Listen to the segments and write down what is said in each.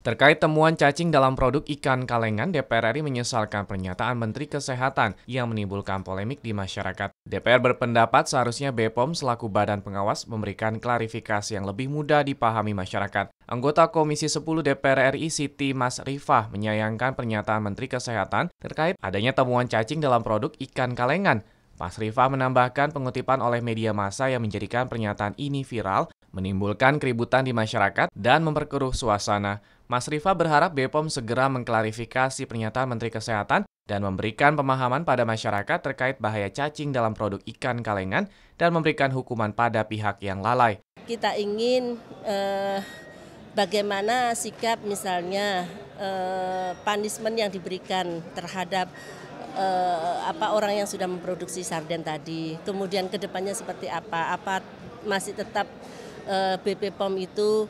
Terkait temuan cacing dalam produk ikan kalengan, DPR RI menyesalkan pernyataan Menteri Kesehatan yang menimbulkan polemik di masyarakat. DPR berpendapat seharusnya BPOM selaku badan pengawas memberikan klarifikasi yang lebih mudah dipahami masyarakat. Anggota Komisi 10 DPR RI Siti Mas Rifah menyayangkan pernyataan Menteri Kesehatan terkait adanya temuan cacing dalam produk ikan kalengan. Mas Rifa menambahkan pengutipan oleh media massa yang menjadikan pernyataan ini viral menimbulkan keributan di masyarakat dan memperkeruh suasana. Mas Rifa berharap Bepom segera mengklarifikasi pernyataan Menteri Kesehatan dan memberikan pemahaman pada masyarakat terkait bahaya cacing dalam produk ikan kalengan dan memberikan hukuman pada pihak yang lalai. Kita ingin eh, bagaimana sikap misalnya eh, punishment yang diberikan terhadap eh, apa orang yang sudah memproduksi sarden tadi. Kemudian kedepannya seperti apa? Apa masih tetap eh, BP POM itu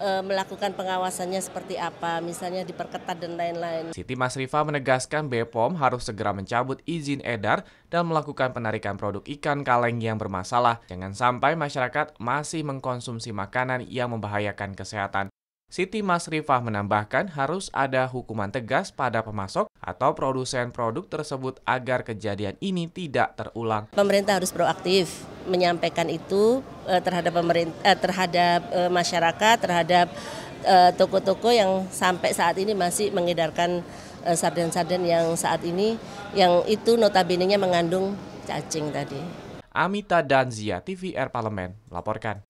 eh, melakukan pengawasannya seperti apa, misalnya diperketat dan lain-lain. Siti Masrifa menegaskan BPOM harus segera mencabut izin edar dan melakukan penarikan produk ikan kaleng yang bermasalah. Jangan sampai masyarakat masih mengkonsumsi makanan yang membahayakan kesehatan. Siti Mas Rifah menambahkan harus ada hukuman tegas pada pemasok atau produsen produk tersebut agar kejadian ini tidak terulang. Pemerintah harus proaktif menyampaikan itu eh, terhadap pemerintah eh, terhadap eh, masyarakat terhadap toko-toko yang sampai saat ini masih mengedarkan sarden-sarden yang saat ini yang itu notabene-nya mengandung cacing tadi. Amita Danzia TVR Parlemen melaporkan.